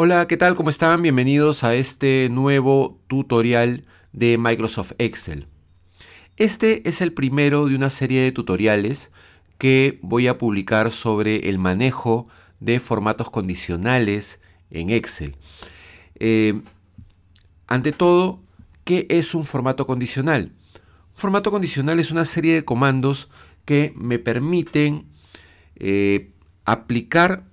Hola, ¿qué tal? ¿Cómo están? Bienvenidos a este nuevo tutorial de Microsoft Excel. Este es el primero de una serie de tutoriales que voy a publicar sobre el manejo de formatos condicionales en Excel. Eh, ante todo, ¿qué es un formato condicional? Un formato condicional es una serie de comandos que me permiten eh, aplicar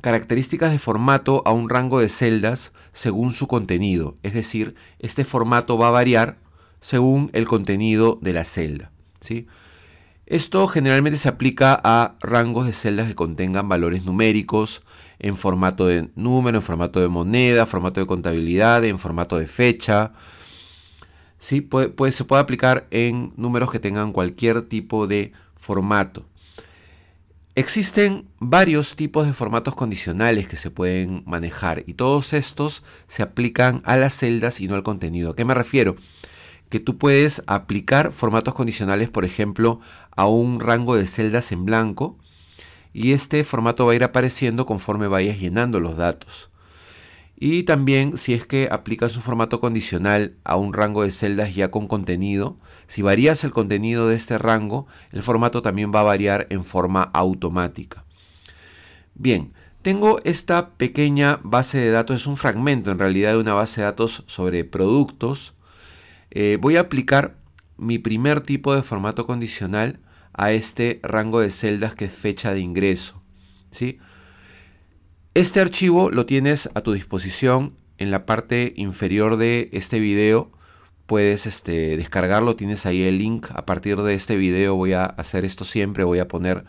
Características de formato a un rango de celdas según su contenido, es decir, este formato va a variar según el contenido de la celda. ¿sí? Esto generalmente se aplica a rangos de celdas que contengan valores numéricos en formato de número, en formato de moneda, formato de contabilidad, en formato de fecha. ¿sí? se puede aplicar en números que tengan cualquier tipo de formato. Existen varios tipos de formatos condicionales que se pueden manejar y todos estos se aplican a las celdas y no al contenido. ¿A qué me refiero? Que tú puedes aplicar formatos condicionales, por ejemplo, a un rango de celdas en blanco y este formato va a ir apareciendo conforme vayas llenando los datos. Y también si es que aplicas un formato condicional a un rango de celdas ya con contenido, si varías el contenido de este rango, el formato también va a variar en forma automática. Bien, tengo esta pequeña base de datos, es un fragmento en realidad de una base de datos sobre productos. Eh, voy a aplicar mi primer tipo de formato condicional a este rango de celdas que es fecha de ingreso. ¿sí? Este archivo lo tienes a tu disposición en la parte inferior de este video. Puedes este, descargarlo, tienes ahí el link. A partir de este video voy a hacer esto siempre, voy a poner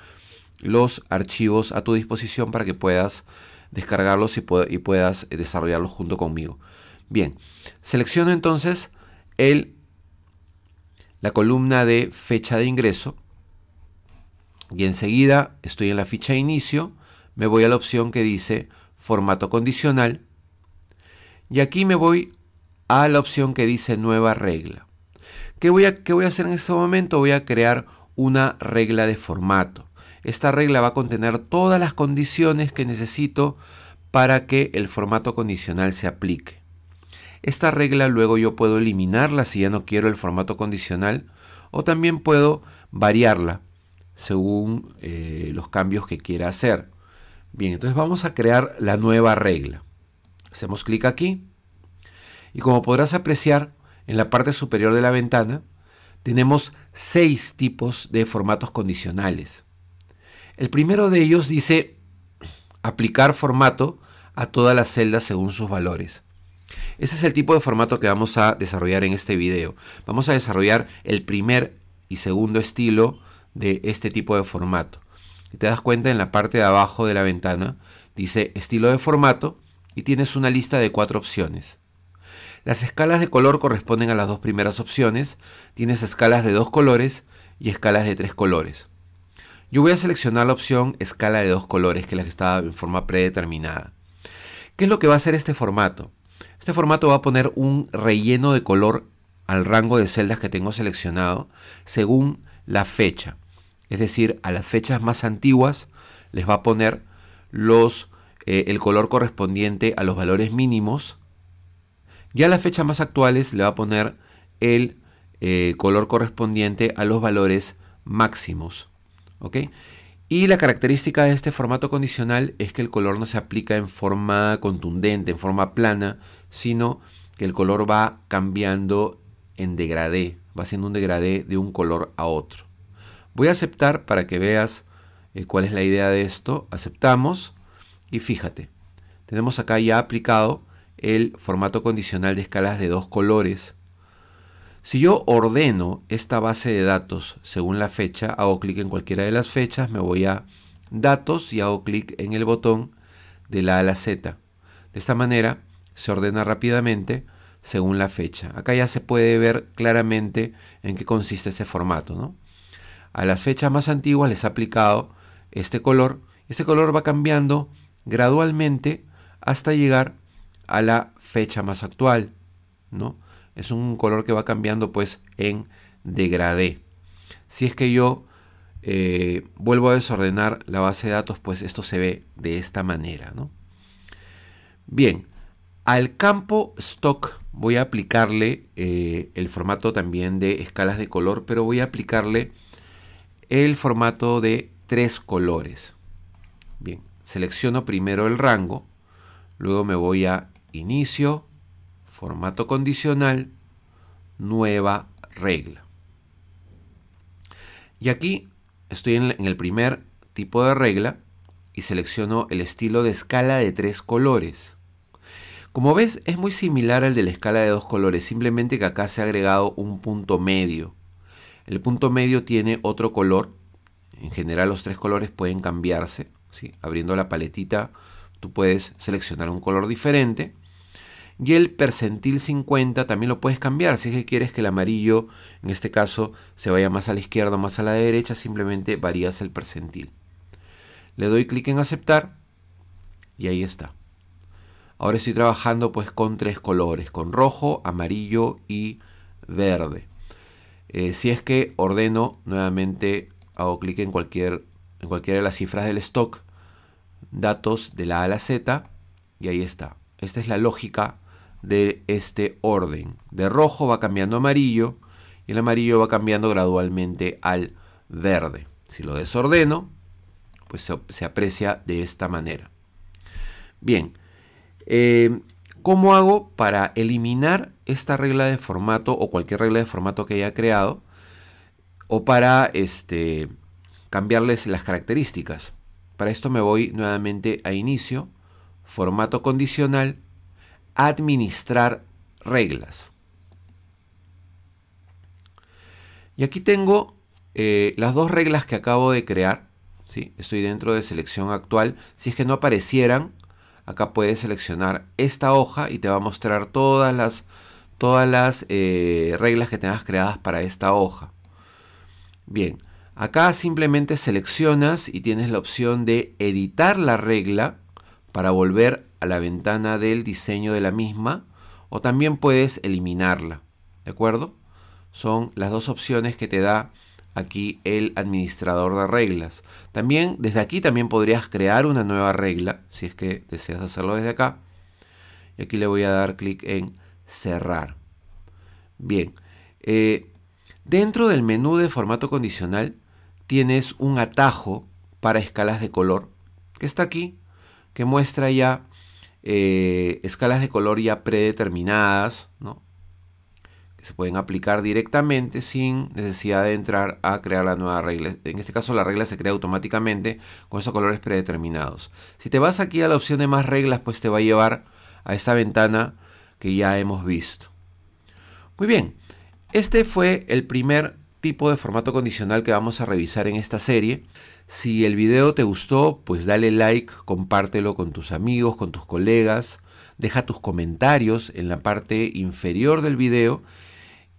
los archivos a tu disposición para que puedas descargarlos y, y puedas eh, desarrollarlos junto conmigo. Bien, selecciono entonces el, la columna de fecha de ingreso y enseguida estoy en la ficha de inicio me voy a la opción que dice formato condicional y aquí me voy a la opción que dice nueva regla. ¿Qué voy a, voy a hacer en este momento? Voy a crear una regla de formato. Esta regla va a contener todas las condiciones que necesito para que el formato condicional se aplique. Esta regla luego yo puedo eliminarla si ya no quiero el formato condicional o también puedo variarla según eh, los cambios que quiera hacer. Bien, entonces vamos a crear la nueva regla. Hacemos clic aquí y como podrás apreciar en la parte superior de la ventana tenemos seis tipos de formatos condicionales. El primero de ellos dice aplicar formato a todas las celdas según sus valores. Ese es el tipo de formato que vamos a desarrollar en este video. Vamos a desarrollar el primer y segundo estilo de este tipo de formato y te das cuenta en la parte de abajo de la ventana, dice estilo de formato y tienes una lista de cuatro opciones. Las escalas de color corresponden a las dos primeras opciones, tienes escalas de dos colores y escalas de tres colores. Yo voy a seleccionar la opción escala de dos colores, que es la que estaba en forma predeterminada. ¿Qué es lo que va a hacer este formato? Este formato va a poner un relleno de color al rango de celdas que tengo seleccionado según la fecha es decir, a las fechas más antiguas les va a poner los, eh, el color correspondiente a los valores mínimos y a las fechas más actuales le va a poner el eh, color correspondiente a los valores máximos. ¿ok? Y la característica de este formato condicional es que el color no se aplica en forma contundente, en forma plana, sino que el color va cambiando en degradé, va siendo un degradé de un color a otro. Voy a aceptar para que veas eh, cuál es la idea de esto. Aceptamos y fíjate, tenemos acá ya aplicado el formato condicional de escalas de dos colores. Si yo ordeno esta base de datos según la fecha, hago clic en cualquiera de las fechas, me voy a datos y hago clic en el botón de la a la Z. De esta manera se ordena rápidamente según la fecha. Acá ya se puede ver claramente en qué consiste ese formato. ¿no? a las fechas más antiguas les ha aplicado este color. Este color va cambiando gradualmente hasta llegar a la fecha más actual, ¿no? Es un color que va cambiando pues en degradé. Si es que yo eh, vuelvo a desordenar la base de datos, pues esto se ve de esta manera, ¿no? Bien, al campo stock voy a aplicarle eh, el formato también de escalas de color, pero voy a aplicarle el formato de tres colores. Bien, selecciono primero el rango, luego me voy a inicio, formato condicional, nueva regla. Y aquí estoy en el primer tipo de regla y selecciono el estilo de escala de tres colores. Como ves, es muy similar al de la escala de dos colores, simplemente que acá se ha agregado un punto medio. El punto medio tiene otro color. En general los tres colores pueden cambiarse. Abriendo la paletita tú puedes seleccionar un color diferente. Y el percentil 50 también lo puedes cambiar. Si es que quieres que el amarillo, en este caso, se vaya más a la izquierda o más a la derecha, simplemente varías el percentil. Le doy clic en aceptar y ahí está. Ahora estoy trabajando pues con tres colores, con rojo, amarillo y verde. Eh, si es que ordeno nuevamente, hago clic en, cualquier, en cualquiera de las cifras del stock, datos de la A a la Z, y ahí está. Esta es la lógica de este orden. De rojo va cambiando a amarillo, y el amarillo va cambiando gradualmente al verde. Si lo desordeno, pues se, aprecia de esta manera. Bien, eh, ¿Cómo hago para eliminar esta regla de formato o cualquier regla de formato que haya creado? O para este, cambiarles las características. Para esto me voy nuevamente a inicio, formato condicional, administrar reglas. Y aquí tengo eh, las dos reglas que acabo de crear. ¿sí? Estoy dentro de selección actual. Si es que no aparecieran, Acá puedes seleccionar esta hoja y te va a mostrar todas las, todas las eh, reglas que tengas creadas para esta hoja. Bien, acá simplemente seleccionas y tienes la opción de editar la regla para volver a la ventana del diseño de la misma o también puedes eliminarla. ¿De acuerdo? Son las dos opciones que te da aquí el administrador de reglas. También desde aquí también podrías crear una nueva regla si es que deseas hacerlo desde acá. Y aquí le voy a dar clic en cerrar. Bien, eh, dentro del menú de formato condicional tienes un atajo para escalas de color que está aquí, que muestra ya eh, escalas de color ya predeterminadas, ¿no? se pueden aplicar directamente sin necesidad de entrar a crear la nueva regla. En este caso la regla se crea automáticamente con esos colores predeterminados. Si te vas aquí a la opción de más reglas, pues te va a llevar a esta ventana que ya hemos visto. Muy bien, este fue el primer tipo de formato condicional que vamos a revisar en esta serie. Si el video te gustó, pues dale like, compártelo con tus amigos, con tus colegas, deja tus comentarios en la parte inferior del video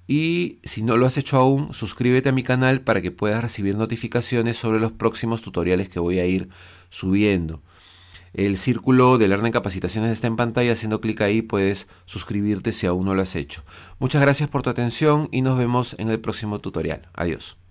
y si no lo has hecho aún, suscríbete a mi canal para que puedas recibir notificaciones sobre los próximos tutoriales que voy a ir subiendo. El círculo de en Capacitaciones está en pantalla, haciendo clic ahí puedes suscribirte si aún no lo has hecho. Muchas gracias por tu atención y nos vemos en el próximo tutorial. Adiós.